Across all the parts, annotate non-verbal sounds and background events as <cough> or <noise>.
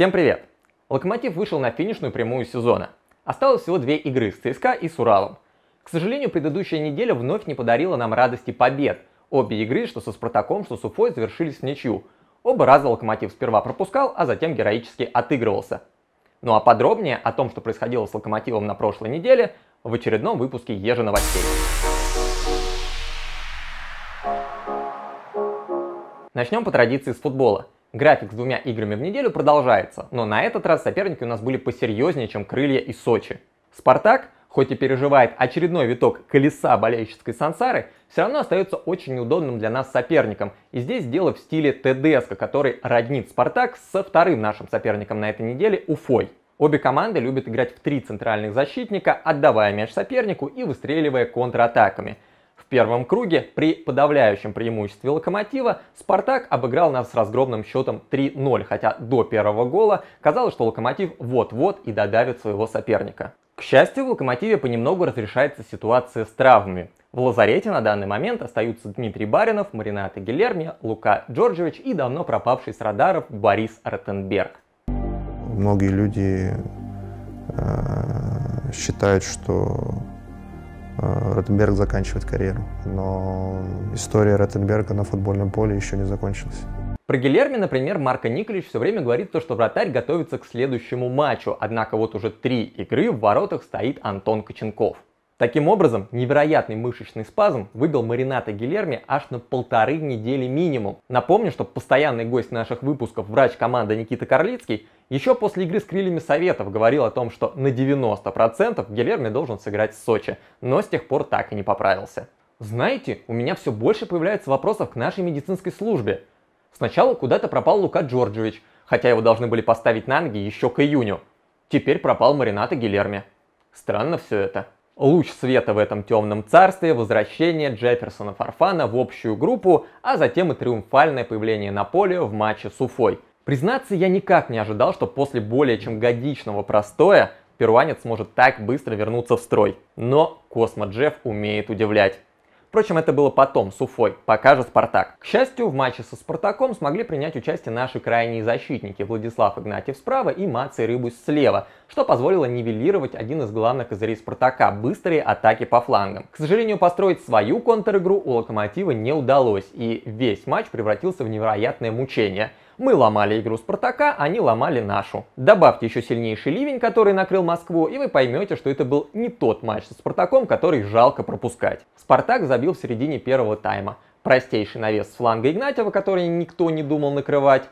Всем привет! Локомотив вышел на финишную прямую сезона. Осталось всего две игры с ЦСКА и с Уралом. К сожалению, предыдущая неделя вновь не подарила нам радости побед. Обе игры, что со Спартаком, что с Уфой, завершились в ничью. Оба раза Локомотив сперва пропускал, а затем героически отыгрывался. Ну а подробнее о том, что происходило с Локомотивом на прошлой неделе, в очередном выпуске Ежи новостей. Начнем по традиции с футбола. График с двумя играми в неделю продолжается, но на этот раз соперники у нас были посерьезнее, чем Крылья и Сочи. Спартак, хоть и переживает очередной виток колеса болельщицкой сансары, все равно остается очень неудобным для нас соперником. И здесь дело в стиле ТДСК, который роднит Спартак со вторым нашим соперником на этой неделе – Уфой. Обе команды любят играть в три центральных защитника, отдавая мяч сопернику и выстреливая контратаками – первом круге при подавляющем преимуществе «Локомотива» «Спартак» обыграл нас с разгромным счетом 3-0, хотя до первого гола казалось, что «Локомотив» вот-вот и додавит своего соперника. К счастью, в «Локомотиве» понемногу разрешается ситуация с травмами. В лазарете на данный момент остаются Дмитрий Баринов, Маринат Гилерми, Лука Джорджевич и давно пропавший с радаров Борис Ротенберг. Многие люди э, считают, что Э, Ротенберг заканчивает карьеру. Но история Ротенберга на футбольном поле еще не закончилась. Про Гильерми, например, Марко Николич все время говорит то, что вратарь готовится к следующему матчу, однако вот уже три игры в воротах стоит Антон Коченков. Таким образом, невероятный мышечный спазм выбил Марината Гильерми аж на полторы недели минимум. Напомню, что постоянный гость наших выпусков, врач команды Никита Карлицкий, еще после игры с крыльями Советов говорил о том, что на 90% Гилерми должен сыграть в Сочи, но с тех пор так и не поправился. Знаете, у меня все больше появляется вопросов к нашей медицинской службе. Сначала куда-то пропал Лука Джорджевич, хотя его должны были поставить на ноги еще к июню. Теперь пропал Маринато Гилерми. Странно все это. Луч света в этом темном царстве, возвращение Джефферсона Фарфана в общую группу, а затем и триумфальное появление на поле в матче с Уфой – Признаться, я никак не ожидал, что после более чем годичного простоя перуанец сможет так быстро вернуться в строй. Но Космо Джефф умеет удивлять. Впрочем, это было потом, с Уфой, пока же Спартак. К счастью, в матче со Спартаком смогли принять участие наши крайние защитники Владислав Игнатьев справа и Маций Рыбус слева, что позволило нивелировать один из главных козырей Спартака – быстрые атаки по флангам. К сожалению, построить свою контр-игру у Локомотива не удалось, и весь матч превратился в невероятное мучение – мы ломали игру Спартака, они ломали нашу. Добавьте еще сильнейший ливень, который накрыл Москву, и вы поймете, что это был не тот матч со Спартаком, который жалко пропускать. Спартак забил в середине первого тайма. Простейший навес с фланга Игнатьева, который никто не думал накрывать.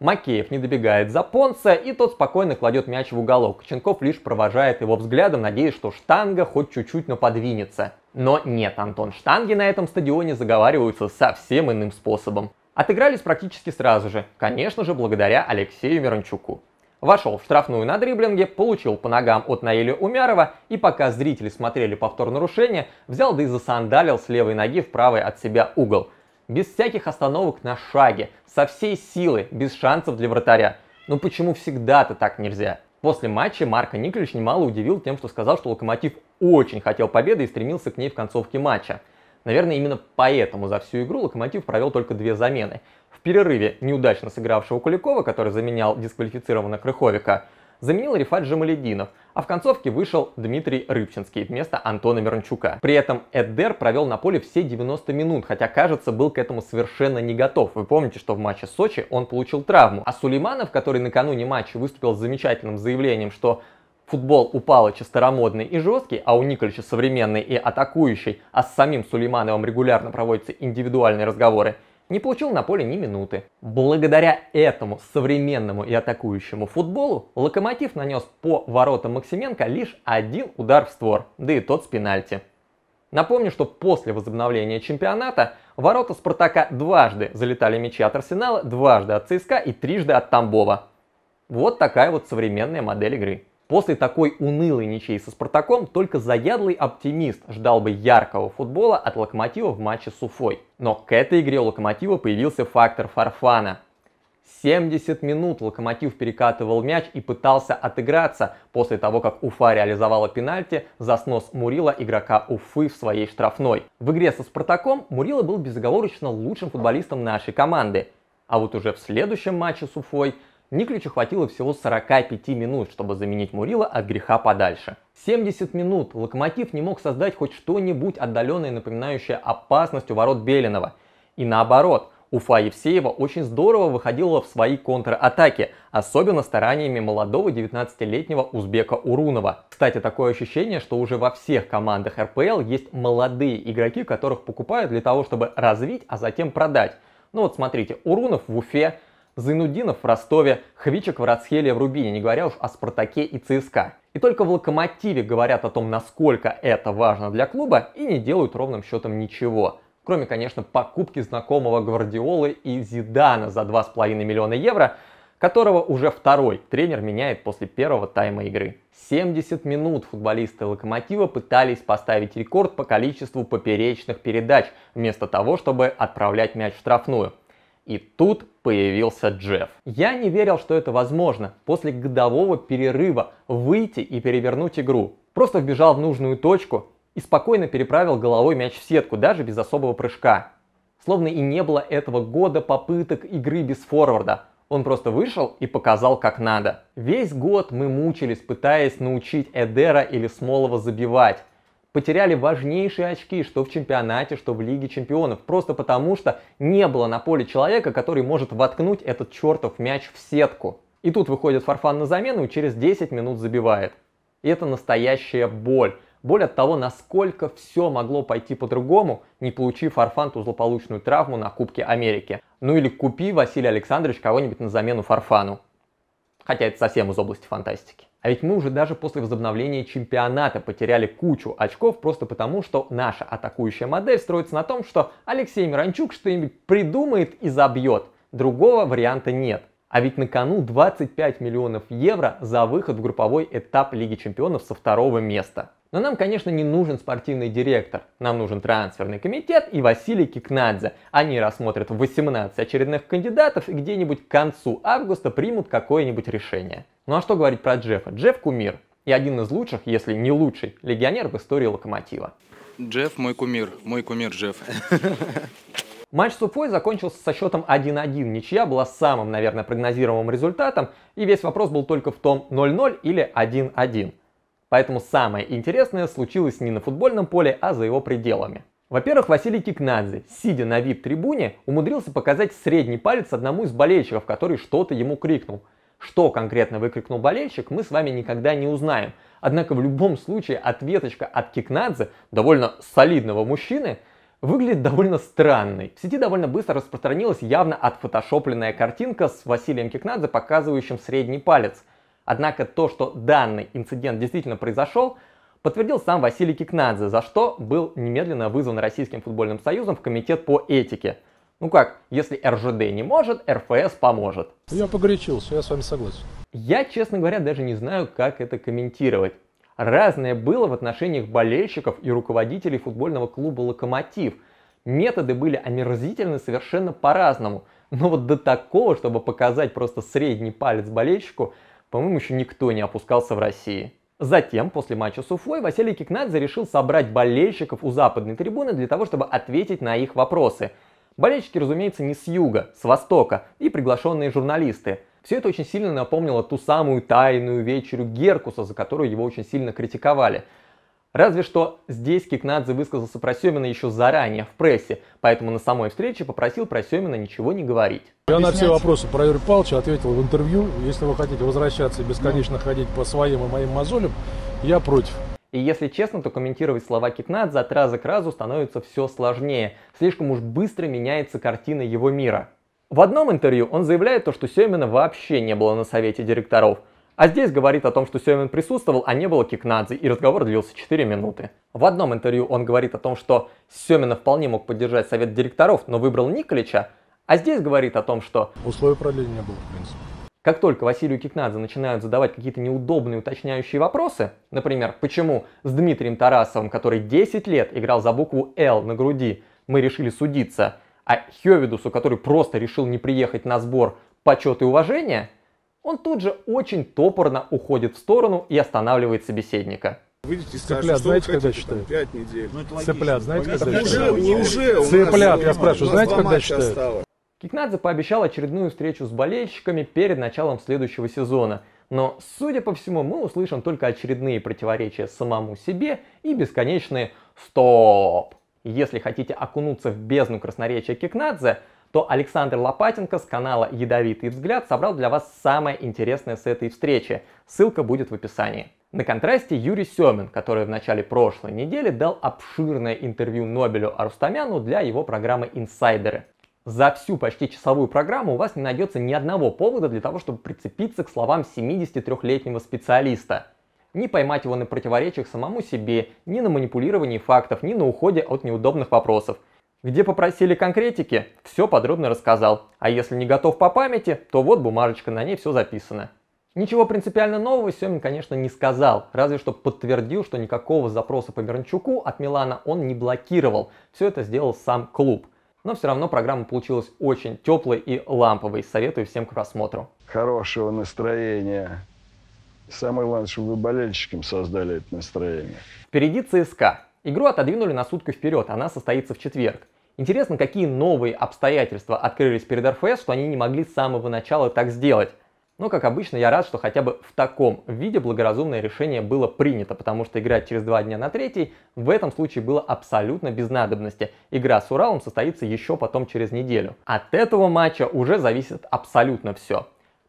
Макеев не добегает за Понца, и тот спокойно кладет мяч в уголок. Коченков лишь провожает его взглядом, надеясь, что штанга хоть чуть-чуть, но подвинется. Но нет, Антон, штанги на этом стадионе заговариваются совсем иным способом. Отыгрались практически сразу же, конечно же, благодаря Алексею Мирончуку. Вошел в штрафную на дриблинге, получил по ногам от Наиля Умярова и пока зрители смотрели повтор нарушения, взял да и засандалил с левой ноги в правый от себя угол. Без всяких остановок на шаге, со всей силы, без шансов для вратаря. Ну почему всегда-то так нельзя? После матча Марко Николич немало удивил тем, что сказал, что Локомотив очень хотел победы и стремился к ней в концовке матча. Наверное, именно поэтому за всю игру Локомотив провел только две замены. В перерыве неудачно сыгравшего Куликова, который заменял дисквалифицированного Крыховика, заменил Рифат Жамалединов, а в концовке вышел Дмитрий Рыбчинский вместо Антона Мирончука. При этом Эддер провел на поле все 90 минут, хотя, кажется, был к этому совершенно не готов. Вы помните, что в матче Сочи он получил травму. А Сулейманов, который накануне матча выступил с замечательным заявлением, что Футбол у Палыча старомодный и жесткий, а у Николича современный и атакующий, а с самим Сулеймановым регулярно проводятся индивидуальные разговоры, не получил на поле ни минуты. Благодаря этому современному и атакующему футболу Локомотив нанес по воротам Максименко лишь один удар в створ, да и тот с пенальти. Напомню, что после возобновления чемпионата ворота Спартака дважды залетали мячи от Арсенала, дважды от ЦСКА и трижды от Тамбова. Вот такая вот современная модель игры. После такой унылой ничьей со «Спартаком» только заядлый оптимист ждал бы яркого футбола от «Локомотива» в матче с Уфой. Но к этой игре у «Локомотива» появился фактор Фарфана. 70 минут «Локомотив» перекатывал мяч и пытался отыграться после того, как Уфа реализовала пенальти за снос Мурила игрока Уфы в своей штрафной. В игре со «Спартаком» Мурила был безоговорочно лучшим футболистом нашей команды. А вот уже в следующем матче с Уфой – Никличу хватило всего 45 минут, чтобы заменить Мурила от греха подальше. 70 минут Локомотив не мог создать хоть что-нибудь отдаленное, напоминающее опасность у ворот Белинова. И наоборот, Уфа Евсеева очень здорово выходила в свои контратаки, особенно стараниями молодого 19-летнего узбека Урунова. Кстати, такое ощущение, что уже во всех командах РПЛ есть молодые игроки, которых покупают для того, чтобы развить, а затем продать. Ну вот смотрите, Урунов в Уфе, Зайнудинов в Ростове, Хвичек в Рацхеле в Рубине, не говоря уж о «Спартаке» и «ЦСКА». И только в «Локомотиве» говорят о том, насколько это важно для клуба, и не делают ровным счетом ничего. Кроме, конечно, покупки знакомого Гвардиолы и Зидана за 2,5 миллиона евро, которого уже второй тренер меняет после первого тайма игры. 70 минут футболисты «Локомотива» пытались поставить рекорд по количеству поперечных передач, вместо того, чтобы отправлять мяч в штрафную. И тут появился Джефф. Я не верил, что это возможно после годового перерыва выйти и перевернуть игру. Просто вбежал в нужную точку и спокойно переправил головой мяч в сетку, даже без особого прыжка. Словно и не было этого года попыток игры без форварда. Он просто вышел и показал, как надо. Весь год мы мучились, пытаясь научить Эдера или Смолова забивать потеряли важнейшие очки, что в чемпионате, что в Лиге чемпионов, просто потому что не было на поле человека, который может воткнуть этот чертов мяч в сетку. И тут выходит Фарфан на замену и через 10 минут забивает. И это настоящая боль. Боль от того, насколько все могло пойти по-другому, не получив Фарфан ту злополучную травму на Кубке Америки. Ну или купи, Василий Александрович, кого-нибудь на замену Фарфану. Хотя это совсем из области фантастики. А ведь мы уже даже после возобновления чемпионата потеряли кучу очков просто потому, что наша атакующая модель строится на том, что Алексей Миранчук что-нибудь придумает и забьет. Другого варианта нет. А ведь на кону 25 миллионов евро за выход в групповой этап Лиги Чемпионов со второго места. Но нам, конечно, не нужен спортивный директор. Нам нужен трансферный комитет и Василий Кикнадзе. Они рассмотрят 18 очередных кандидатов и где-нибудь к концу августа примут какое-нибудь решение. Ну а что говорить про Джеффа? Джефф кумир. И один из лучших, если не лучший, легионер в истории Локомотива. Джефф мой кумир. Мой кумир Джефф. <laughs> Матч с Уфой закончился со счетом 1-1. Ничья была самым, наверное, прогнозируемым результатом, и весь вопрос был только в том 0-0 или 1-1. Поэтому самое интересное случилось не на футбольном поле, а за его пределами. Во-первых, Василий Кикнадзе, сидя на вип-трибуне, умудрился показать средний палец одному из болельщиков, который что-то ему крикнул. Что конкретно выкрикнул болельщик, мы с вами никогда не узнаем. Однако в любом случае ответочка от Кикнадзе, довольно солидного мужчины, выглядит довольно странный. В сети довольно быстро распространилась явно отфотошопленная картинка с Василием Кикнадзе, показывающим средний палец. Однако то, что данный инцидент действительно произошел, подтвердил сам Василий Кикнадзе, за что был немедленно вызван Российским футбольным союзом в комитет по этике. Ну как, если РЖД не может, РФС поможет. Я погорячился, я с вами согласен. Я, честно говоря, даже не знаю, как это комментировать. Разное было в отношениях болельщиков и руководителей футбольного клуба «Локомотив». Методы были омерзительны совершенно по-разному. Но вот до такого, чтобы показать просто средний палец болельщику, по-моему, еще никто не опускался в России. Затем, после матча с Уфой, Василий Кикнадзе решил собрать болельщиков у западной трибуны для того, чтобы ответить на их вопросы. Болельщики, разумеется, не с юга, с востока и приглашенные журналисты – все это очень сильно напомнило ту самую тайную вечерю Геркуса, за которую его очень сильно критиковали. Разве что здесь Кикнадзе высказался про Семина еще заранее, в прессе, поэтому на самой встрече попросил про Семина ничего не говорить. Я на все вопросы про Юрия Павловича ответил в интервью. Если вы хотите возвращаться и бесконечно ходить по своим и моим мозолям, я против. И если честно, то комментировать слова Кикнадзе от раза к разу становится все сложнее. Слишком уж быстро меняется картина его мира. В одном интервью он заявляет то, что Семена вообще не было на совете директоров. А здесь говорит о том, что Семен присутствовал, а не было Кикнадзе, и разговор длился 4 минуты. В одном интервью он говорит о том, что Семена вполне мог поддержать совет директоров, но выбрал Николича, а здесь говорит о том, что... Условий продления не было, в принципе. Как только Василию Кикнадзе начинают задавать какие-то неудобные уточняющие вопросы, например, почему с Дмитрием Тарасовым, который 10 лет играл за букву «Л» на груди, мы решили судиться – а Хёвидусу, который просто решил не приехать на сбор почет и уважение, он тут же очень топорно уходит в сторону и останавливает собеседника. Выйдите и скажете, знаете, когда считают? Пять недель. Ну, это Цыплят, знаете, когда уже, считают? Не уже, Цыплят, я спрашиваю, знаете, когда считают? Кикнадзе пообещал очередную встречу с болельщиками перед началом следующего сезона. Но, судя по всему, мы услышим только очередные противоречия самому себе и бесконечные «Стоп!» если хотите окунуться в бездну красноречия Кикнадзе, то Александр Лопатенко с канала «Ядовитый взгляд» собрал для вас самое интересное с этой встречи. Ссылка будет в описании. На контрасте Юрий Семин, который в начале прошлой недели дал обширное интервью Нобелю Арустамяну для его программы «Инсайдеры». За всю почти часовую программу у вас не найдется ни одного повода для того, чтобы прицепиться к словам 73-летнего специалиста – не поймать его на противоречиях самому себе, ни на манипулировании фактов, ни на уходе от неудобных вопросов. Где попросили конкретики, все подробно рассказал, а если не готов по памяти, то вот бумажечка, на ней все записано. Ничего принципиально нового Семин, конечно, не сказал, разве что подтвердил, что никакого запроса по Миранчуку от Милана он не блокировал, все это сделал сам клуб. Но все равно программа получилась очень теплой и ламповой, советую всем к просмотру. Хорошего настроения. Самое главное, чтобы вы болельщикам создали это настроение. Впереди ЦСКА. Игру отодвинули на сутку вперед, она состоится в четверг. Интересно, какие новые обстоятельства открылись перед РФС, что они не могли с самого начала так сделать. Но, как обычно, я рад, что хотя бы в таком виде благоразумное решение было принято, потому что играть через два дня на третий в этом случае было абсолютно без надобности. Игра с Уралом состоится еще потом через неделю. От этого матча уже зависит абсолютно все.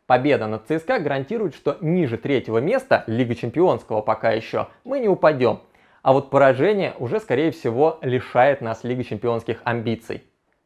Победа над ЦСКА гарантирует, что ниже третьего места, Лига Чемпионского пока еще, мы не упадем. А вот поражение уже, скорее всего, лишает нас Лиги Чемпионских амбиций.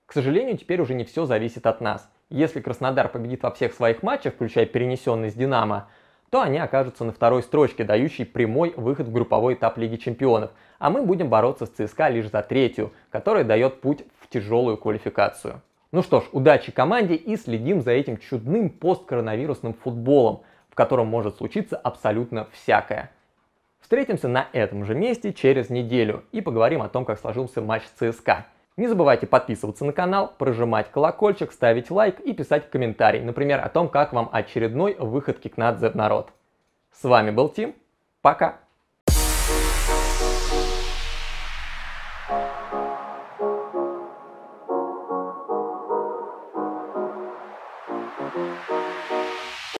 К сожалению, теперь уже не все зависит от нас. Если Краснодар победит во всех своих матчах, включая перенесенный с «Динамо», то они окажутся на второй строчке, дающей прямой выход в групповой этап Лиги Чемпионов, а мы будем бороться с ЦСКА лишь за третью, которая дает путь в тяжелую квалификацию. Ну что ж, удачи команде и следим за этим чудным посткоронавирусным футболом, в котором может случиться абсолютно всякое. Встретимся на этом же месте через неделю и поговорим о том, как сложился матч ЦСКА. Не забывайте подписываться на канал, прожимать колокольчик, ставить лайк и писать комментарий, например, о том, как вам очередной выход Кикнадзе в народ. С вами был Тим, пока!